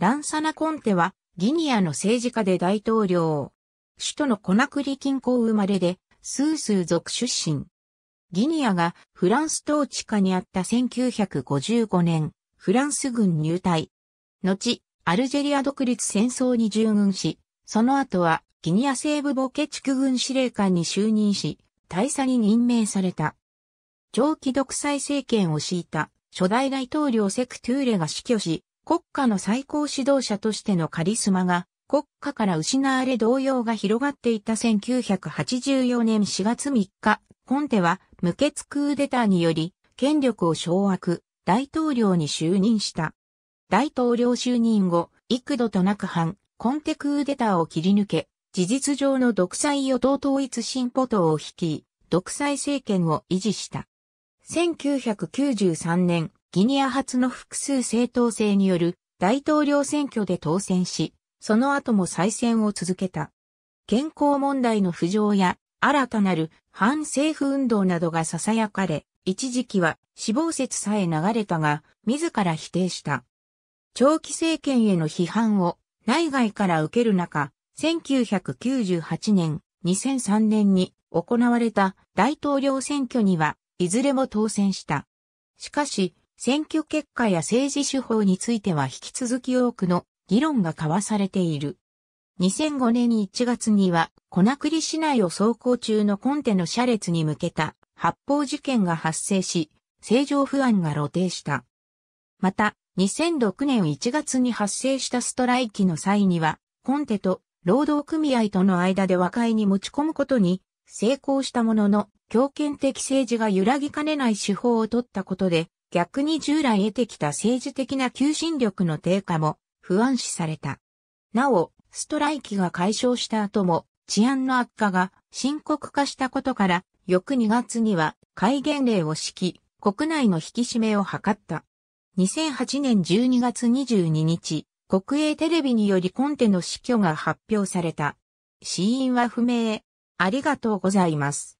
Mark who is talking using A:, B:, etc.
A: ランサナコンテは、ギニアの政治家で大統領。首都のコナクリ近郊生まれで、スースー族出身。ギニアがフランス統治下にあった1955年、フランス軍入隊。後、アルジェリア独立戦争に従軍し、その後はギニア西部ボケ地区軍司令官に就任し、大佐に任命された。長期独裁政権を敷いた初代大統領セクトゥーレが死去し、国家の最高指導者としてのカリスマが国家から失われ動揺が広がっていた1984年4月3日、コンテは無血クーデターにより権力を掌握、大統領に就任した。大統領就任後、幾度となく反、コンテクーデターを切り抜け、事実上の独裁与党統一進歩党を率い、独裁政権を維持した。1993年、ギニア初の複数政党制による大統領選挙で当選し、その後も再選を続けた。健康問題の浮上や新たなる反政府運動などが囁かれ、一時期は死亡説さえ流れたが、自ら否定した。長期政権への批判を内外から受ける中、1998年、2003年に行われた大統領選挙には、いずれも当選した。しかし、選挙結果や政治手法については引き続き多くの議論が交わされている。2005年1月には、粉栗市内を走行中のコンテの車列に向けた発砲事件が発生し、政情不安が露呈した。また、2006年1月に発生したストライキの際には、コンテと労働組合との間で和解に持ち込むことに成功したものの、強権的政治が揺らぎかねない手法を取ったことで、逆に従来得てきた政治的な求心力の低下も不安視された。なお、ストライキが解消した後も治安の悪化が深刻化したことから、翌2月には戒厳令を敷き、国内の引き締めを図った。2008年12月22日、国営テレビによりコンテの死去が発表された。死因は不明。ありがとうございます。